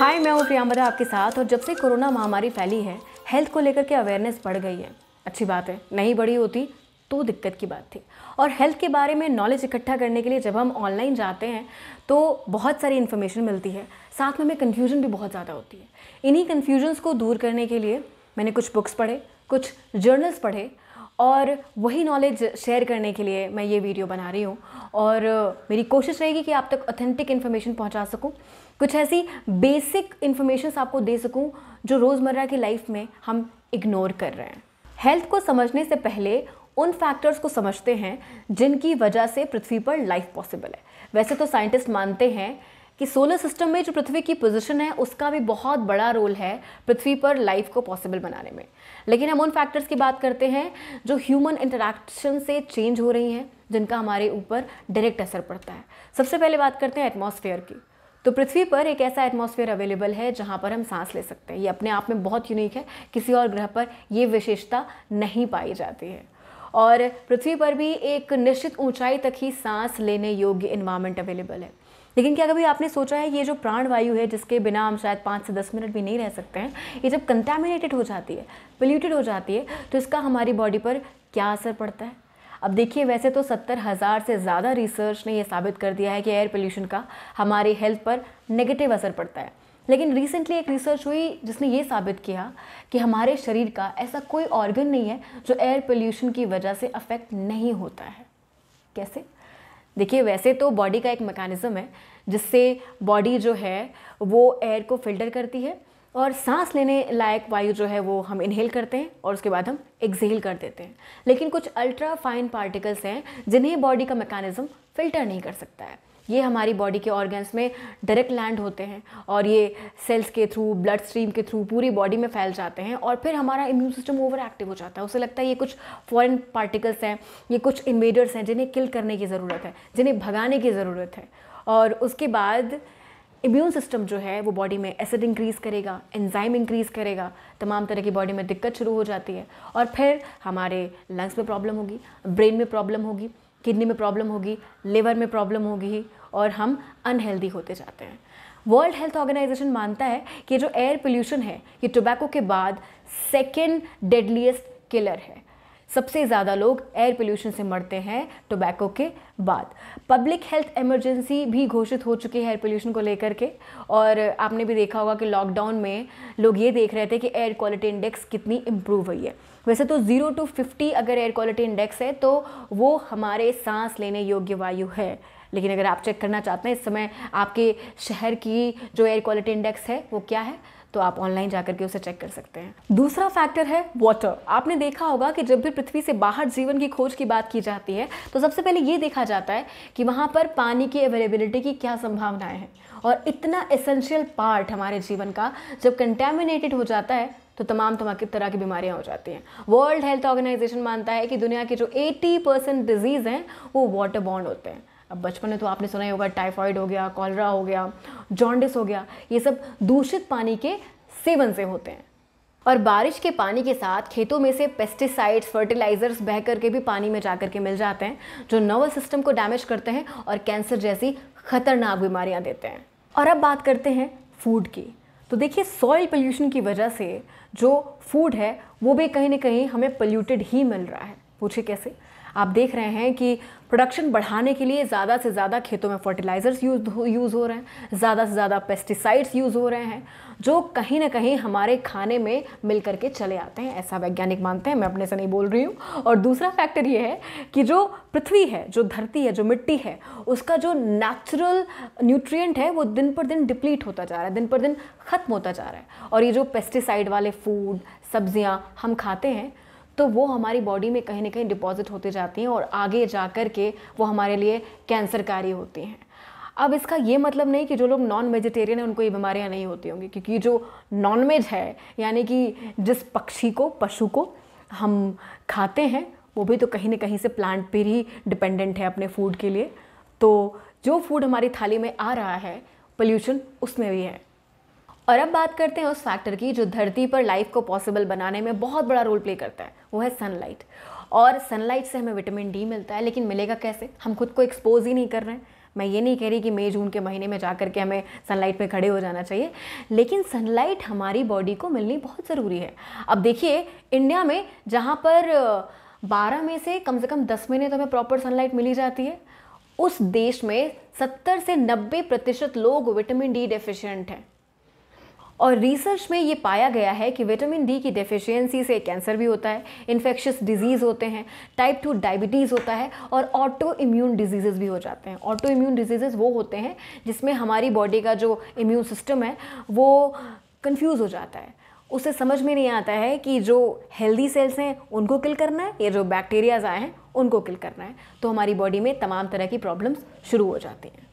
हाय मैं हूँ प्रियामरा आपके साथ और जब से कोरोना महामारी फैली है हेल्थ को लेकर के अवेयरनेस बढ़ गई है अच्छी बात है नहीं बढ़ी होती तो दिक्कत की बात थी और हेल्थ के बारे में नॉलेज इकट्ठा करने के लिए जब हम ऑनलाइन जाते हैं तो बहुत सारी इन्फॉर्मेशन मिलती है साथ में हमें कन्फ्यूजन भी बहुत ज़्यादा होती है इन्हीं कन्फ्यूजन्स को दूर करने के लिए मैंने कुछ बुक्स पढ़े कुछ जर्नल्स पढ़े और वही नॉलेज शेयर करने के लिए मैं ये वीडियो बना रही हूँ और मेरी कोशिश रहेगी कि आप तक ऑथेंटिक इन्फॉर्मेशन पहुँचा सकूँ कुछ ऐसी बेसिक इन्फॉर्मेशन आपको दे सकूँ जो रोज़मर्रा की लाइफ में हम इग्नोर कर रहे हैं हेल्थ को समझने से पहले उन फैक्टर्स को समझते हैं जिनकी वजह से पृथ्वी पर लाइफ पॉसिबल है वैसे तो साइंटिस्ट मानते हैं कि सोलर सिस्टम में जो पृथ्वी की पोजीशन है उसका भी बहुत बड़ा रोल है पृथ्वी पर लाइफ को पॉसिबल बनाने में लेकिन हम उन फैक्टर्स की बात करते हैं जो ह्यूमन इंटरेक्शन से चेंज हो रही हैं जिनका हमारे ऊपर डायरेक्ट असर पड़ता है सबसे पहले बात करते हैं एटमोसफेयर की तो पृथ्वी पर एक ऐसा एटमोसफेयर अवेलेबल है जहाँ पर हम सांस ले सकते हैं ये अपने आप में बहुत यूनिक है किसी और ग्रह पर ये विशेषता नहीं पाई जाती है और पृथ्वी पर भी एक निश्चित ऊंचाई तक ही सांस लेने योग्य इन्वायरमेंट अवेलेबल है लेकिन क्या कभी आपने सोचा है ये जो प्राणवायु है जिसके बिना हम शायद पाँच से दस मिनट भी नहीं रह सकते हैं ये जब कंटेमिनेटेड हो जाती है पोल्यूटेड हो जाती है तो इसका हमारी बॉडी पर क्या असर पड़ता है अब देखिए वैसे तो सत्तर हज़ार से ज़्यादा रिसर्च ने यह साबित कर दिया है कि एयर पोल्यूशन का हमारी हेल्थ पर नेगेटिव असर पड़ता है लेकिन रिसेंटली एक रिसर्च हुई जिसने ये साबित किया कि हमारे शरीर का ऐसा कोई ऑर्गन नहीं है जो एयर पोल्यूशन की वजह से अफेक्ट नहीं होता है कैसे देखिए वैसे तो बॉडी का एक मैकेनिज़्म है जिससे बॉडी जो है वो एयर को फिल्टर करती है और सांस लेने लायक वायु जो है वो हम इनहेल करते हैं और उसके बाद हम एक्जेल कर देते हैं लेकिन कुछ अल्ट्रा फाइन पार्टिकल्स हैं जिन्हें बॉडी का मैकेनिज़्म फिल्टर नहीं कर सकता है ये हमारी बॉडी के ऑर्गन्स में डायरेक्ट लैंड होते हैं और ये सेल्स के थ्रू ब्लड स्ट्रीम के थ्रू पूरी बॉडी में फैल जाते हैं और फिर हमारा इम्यून सिस्टम ओवर एक्टिव हो जाता है उसे लगता है ये कुछ फॉरेन पार्टिकल्स हैं ये कुछ इन्वेडर्स हैं जिन्हें किल करने की ज़रूरत है जिन्हें भगाने की ज़रूरत है और उसके बाद इम्यून सिस्टम जो है वो बॉडी में एसिड इंक्रीज़ करेगा एंजाइम इंक्रीज़ करेगा तमाम तरह की बॉडी में दिक्कत शुरू हो जाती है और फिर हमारे लंग्स में प्रॉब्लम होगी ब्रेन में प्रॉब्लम होगी किडनी में प्रॉब्लम होगी लिवर में प्रॉब्लम होगी और हम अनहेल्दी होते जाते हैं वर्ल्ड हेल्थ ऑर्गेनाइजेशन मानता है कि जो एयर पोल्यूशन है ये टोबैको के बाद सेकेंड डेडलीस्ट किलर है सबसे ज़्यादा लोग एयर पोल्यूशन से मरते हैं टोबैको के बाद पब्लिक हेल्थ इमरजेंसी भी घोषित हो चुकी है एयर पोल्यूशन को लेकर के और आपने भी देखा होगा कि लॉकडाउन में लोग ये देख रहे थे कि एयर क्वालिटी इंडेक्स कितनी इम्प्रूव हुई है वैसे तो ज़ीरो टू फिफ्टी अगर एयर क्वालिटी इंडेक्स है तो वो हमारे सांस लेने योग्य वायु है लेकिन अगर आप चेक करना चाहते हैं इस समय आपके शहर की जो एयर क्वालिटी इंडेक्स है वो क्या है तो आप ऑनलाइन जाकर के उसे चेक कर सकते हैं दूसरा फैक्टर है वाटर आपने देखा होगा कि जब भी पृथ्वी से बाहर जीवन की खोज की बात की जाती है तो सबसे पहले ये देखा जाता है कि वहाँ पर पानी की अवेलेबिलिटी की क्या संभावनाएं हैं और इतना एसेंशियल पार्ट हमारे जीवन का जब कंटेमिनेटेड हो जाता है तो तमाम तमाम तरह की बीमारियां हो जाती हैं वर्ल्ड हेल्थ ऑर्गेनाइजेशन मानता है कि दुनिया के जो 80 परसेंट डिजीज़ हैं वो वाटर बॉन्ड होते हैं अब बचपन में तो आपने सुना ही होगा टाइफॉइड हो गया कॉलरा हो गया जॉन्डिस हो गया ये सब दूषित पानी के सेवन से होते हैं और बारिश के पानी के साथ खेतों में से पेस्टिसाइड्स फर्टिलाइजर्स बह करके भी पानी में जा कर के मिल जाते हैं जो नर्वस सिस्टम को डैमेज करते हैं और कैंसर जैसी खतरनाक बीमारियां देते हैं और अब बात करते हैं फूड की तो देखिए सॉइल पोल्यूशन की वजह से जो फूड है वो भी कहीं ना कहीं हमें पोल्यूटेड ही मिल रहा है पूछे कैसे आप देख रहे हैं कि प्रोडक्शन बढ़ाने के लिए ज़्यादा से ज़्यादा खेतों में फर्टिलाइज़र्स यूज यूज़ हो रहे हैं ज़्यादा से ज़्यादा पेस्टिसाइड्स यूज़ हो रहे हैं जो कहीं ना कहीं हमारे खाने में मिल के चले आते हैं ऐसा वैज्ञानिक मानते हैं मैं अपने से नहीं बोल रही हूँ और दूसरा फैक्टर ये है कि जो पृथ्वी है जो धरती है जो मिट्टी है उसका जो नेचुरल न्यूट्रियट है वो दिन पर दिन डिप्लीट होता जा रहा है दिन पर दिन ख़त्म होता जा रहा है और ये जो पेस्टिसाइड वाले फूड सब्ज़ियाँ हम खाते हैं तो वो हमारी बॉडी में कहीं ना कहीं डिपॉजिट होते जाती हैं और आगे जा कर के वो हमारे लिए कैंसरकारी होती हैं अब इसका ये मतलब नहीं कि जो लोग नॉन वेजिटेरियन हैं उनको ये बीमारियाँ नहीं होती होंगी क्योंकि जो नॉन वेज है यानी कि जिस पक्षी को पशु को हम खाते हैं वो भी तो कहीं ना कहीं से प्लांट पर ही डिपेंडेंट है अपने फूड के लिए तो जो फूड हमारी थाली में आ रहा है पोल्यूशन उसमें भी है और अब बात करते हैं उस फैक्टर की जो धरती पर लाइफ को पॉसिबल बनाने में बहुत बड़ा रोल प्ले करता है वो है सनलाइट और सनलाइट से हमें विटामिन डी मिलता है लेकिन मिलेगा कैसे हम खुद को एक्सपोज ही नहीं कर रहे हैं मैं ये नहीं कह रही कि मई जून के महीने में जा के हमें सनलाइट में खड़े हो जाना चाहिए लेकिन सनलाइट हमारी बॉडी को मिलनी बहुत ज़रूरी है अब देखिए इंडिया में जहाँ पर बारह में से कम से कम दस महीने तो हमें प्रॉपर सनलाइट मिली जाती है उस देश में सत्तर से नब्बे प्रतिशत लोग विटामिन डी डेफिशिएंट हैं और रिसर्च में ये पाया गया है कि विटामिन डी की डेफिशिएंसी से कैंसर भी होता है इन्फेक्शस डिजीज़ होते हैं टाइप टू डायबिटीज़ होता है और ऑटो इम्यून डिजीज़ भी हो जाते हैं ऑटो इम्यून डिजीज़ वो होते हैं जिसमें हमारी बॉडी का जो इम्यून सिस्टम है वो कन्फ्यूज़ हो जाता है उसे समझ में नहीं आता है कि जो हेल्दी सेल्स हैं उनको किल करना है या जो बैक्टीरियाज आए हैं उनको किल करना है तो हमारी बॉडी में तमाम तरह की प्रॉब्लम्स शुरू हो जाती हैं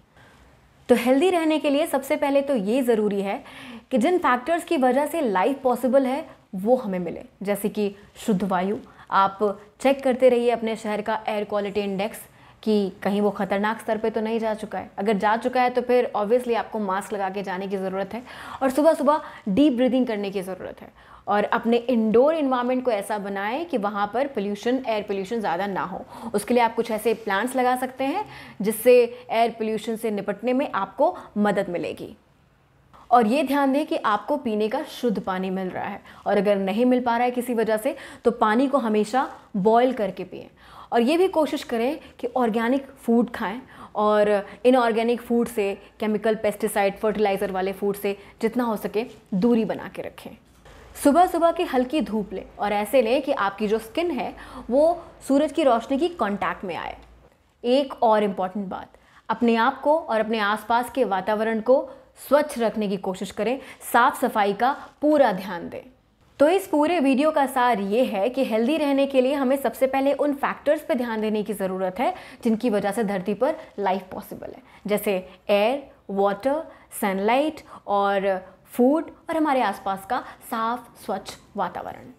तो हेल्दी रहने के लिए सबसे पहले तो ये ज़रूरी है कि जिन फैक्टर्स की वजह से लाइफ पॉसिबल है वो हमें मिले जैसे कि शुद्ध वायु आप चेक करते रहिए अपने शहर का एयर क्वालिटी इंडेक्स कि कहीं वो ख़तरनाक स्तर पे तो नहीं जा चुका है अगर जा चुका है तो फिर ऑब्वियसली आपको मास्क लगा के जाने की ज़रूरत है और सुबह सुबह डीप ब्रीदिंग करने की ज़रूरत है और अपने इंडोर इन्वायरमेंट को ऐसा बनाएं कि वहाँ पर पोल्यूशन एयर पोल्यूशन ज़्यादा ना हो उसके लिए आप कुछ ऐसे प्लांट्स लगा सकते हैं जिससे एयर पोल्यूशन से निपटने में आपको मदद मिलेगी और ये ध्यान दें कि आपको पीने का शुद्ध पानी मिल रहा है और अगर नहीं मिल पा रहा है किसी वजह से तो पानी को हमेशा बॉयल करके पिए और ये भी कोशिश करें कि ऑर्गेनिक फूड खाएं और इन ऑर्गेनिक फूड से केमिकल पेस्टिसाइड फर्टिलाइज़र वाले फूड से जितना हो सके दूरी बना के रखें सुबह सुबह की हल्की धूप लें और ऐसे लें कि आपकी जो स्किन है वो सूरज की रोशनी की कांटेक्ट में आए एक और इम्पॉर्टेंट बात अपने आप को और अपने आसपास के वातावरण को स्वच्छ रखने की कोशिश करें साफ सफाई का पूरा ध्यान दें तो इस पूरे वीडियो का सार ये है कि हेल्दी रहने के लिए हमें सबसे पहले उन फैक्टर्स पर ध्यान देने की ज़रूरत है जिनकी वजह से धरती पर लाइफ पॉसिबल है जैसे एयर वाटर सनलाइट और फूड और हमारे आसपास का साफ स्वच्छ वातावरण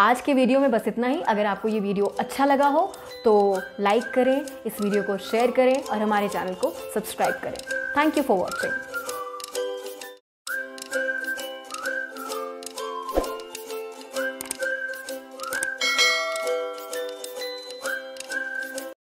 आज के वीडियो में बस इतना ही अगर आपको ये वीडियो अच्छा लगा हो तो लाइक करें इस वीडियो को शेयर करें और हमारे चैनल को सब्सक्राइब करें थैंक यू फॉर वॉचिंग